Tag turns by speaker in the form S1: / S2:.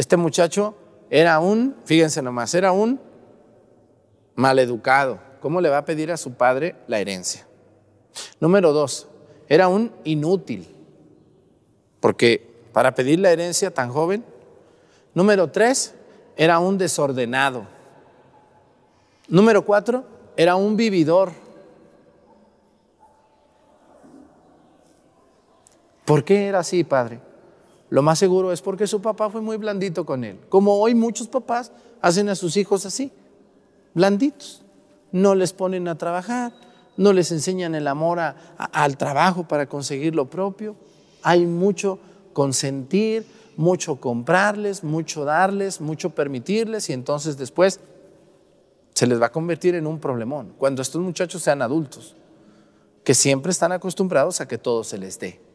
S1: Este muchacho era un, fíjense nomás, era un maleducado. ¿Cómo le va a pedir a su padre la herencia? Número dos, era un inútil, porque para pedir la herencia tan joven. Número tres, era un desordenado. Número cuatro, era un vividor. ¿Por qué era así, padre? Lo más seguro es porque su papá fue muy blandito con él. Como hoy muchos papás hacen a sus hijos así, blanditos. No les ponen a trabajar, no les enseñan el amor al trabajo para conseguir lo propio. Hay mucho consentir, mucho comprarles, mucho darles, mucho permitirles y entonces después se les va a convertir en un problemón cuando estos muchachos sean adultos, que siempre están acostumbrados a que todo se les dé.